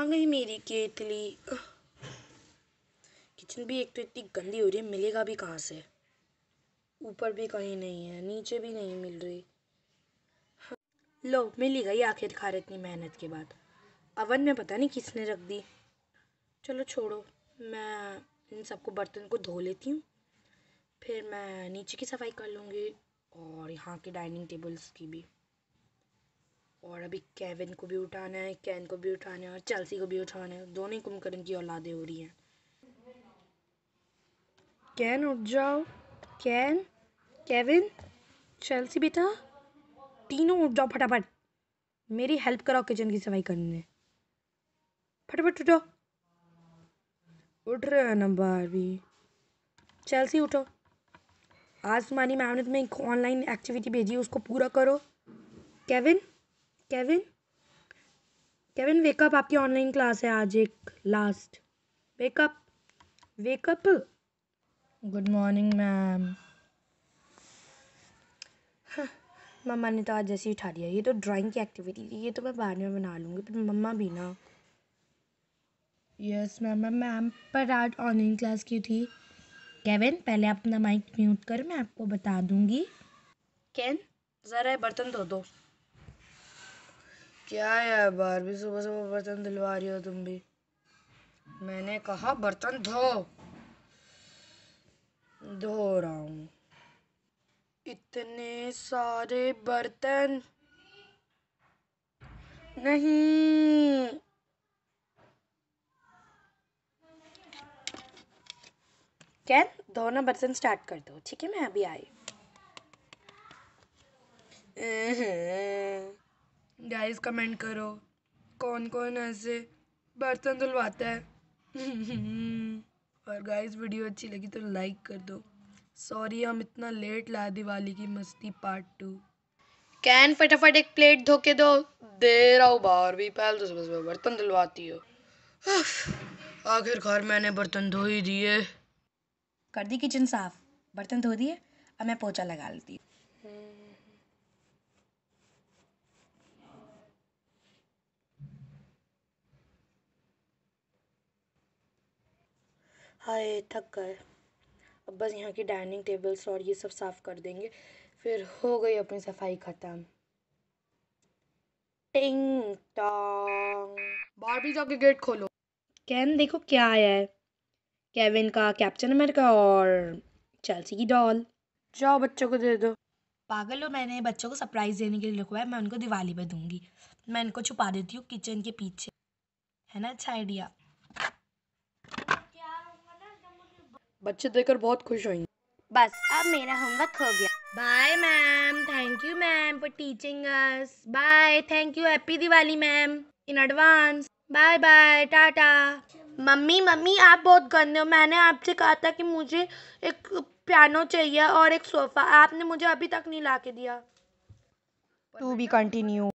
आ गई मेरी केतली किचन भी एक तो इतनी गंदी हो रही है मिलेगा भी कहाँ से ऊपर भी कहीं नहीं है नीचे भी नहीं मिल रही हाँ। लो मिली गई आखिरकार इतनी मेहनत के बाद अवन में पता नहीं किसने रख दी चलो छोड़ो मैं इन सबको बर्तन को धो लेती हूँ फिर मैं नीचे की सफाई कर लूँगी और यहाँ के डाइनिंग टेबल्स की भी और अभी केविन को भी उठाना है कैन को भी उठाना है और चेल्सी को भी उठाना है दोनों ही कुमकरण की औलादें हो रही हैं कैन उठ जाओ कैन केविन चेल्सी बेटा तीनों उठ जाओ फटाफट मेरी हेल्प कराओ किचन की सफाई करने फटाफट उठो उठ रहे हैं ना बार भी चेल्सी उठो आज तुम्हारी मैम ने तुम्हें एक ऑनलाइन एक्टिविटी भेजी उसको पूरा करो केविन केविन केविन वेकअप आपकी ऑनलाइन क्लास है आज एक last wake up wake up good morning ma'am मम्मा ने तो आज जैसे ही उठा लिया ये तो ड्राइंग की एक्टिविटी थी ये तो मैं बाद में बना लूँगी पर मम्मा भी ना यस मैम मैम मैम पर आज ऑनलाइन क्लास की थी केविन पहले अपना माइक म्यूट कर मैं आपको बता दूँगी कैन ज़रा बर्तन धो दो, दो। क्या यार बार भी सुबह सुबह बर्तन धुलवा रही हो तुम भी मैंने कहा बर्तन धो धो रहा हूँ इतने सारे बर्तन नहीं कैन धोना बर्तन स्टार्ट कर दो ठीक है मैं अभी आई गाइस कमेंट करो कौन कौन ऐसे बर्तन धुलवाता है और गाइस वीडियो अच्छी लगी तो लाइक कर दो सॉरी हम इतना लेट ला दिवाली की मस्ती पार्ट टू कैन फटाफट एक प्लेट धो के दो दे रहा हूँ बाहर भी पहल तो सुबह बर्तन धुलवाती हो आखिरकार मैंने बर्तन धो ही दिए कर दी किचन साफ बर्तन धो दिए अब मैं पोछा लगा लेती हूँ हम्म। हाय थक गए अब बस यहाँ की डाइनिंग टेबल्स और ये सब साफ़ कर देंगे फिर हो गई अपनी सफाई ख़त्म टिंग टॉन्ग बारबी जॉब गेट खोलो कैन देखो क्या आया है केविन का कैप्टन अमेरिका और चेल्सी की डॉल जाओ बच्चों को दे दो पागल हो मैंने बच्चों को सरप्राइज़ देने के लिए रखवाया मैं उनको दिवाली पर दूंगी मैं इनको छुपा देती हूँ किचन के पीछे है ना अच्छा आइडिया बच्चे देखकर बहुत खुश हुई बस अब मेरा होमवर्क हो गया bye ma'am thank you ma'am for teaching us bye thank you happy Diwali ma'am in advance bye bye टाटा मम्मी मम्मी आप बहुत गंदे हो मैंने आपसे कहा था कि मुझे एक पियानो चाहिए और एक सोफ़ा आपने मुझे अभी तक नहीं ला के दिया टू बी कंटिन्यू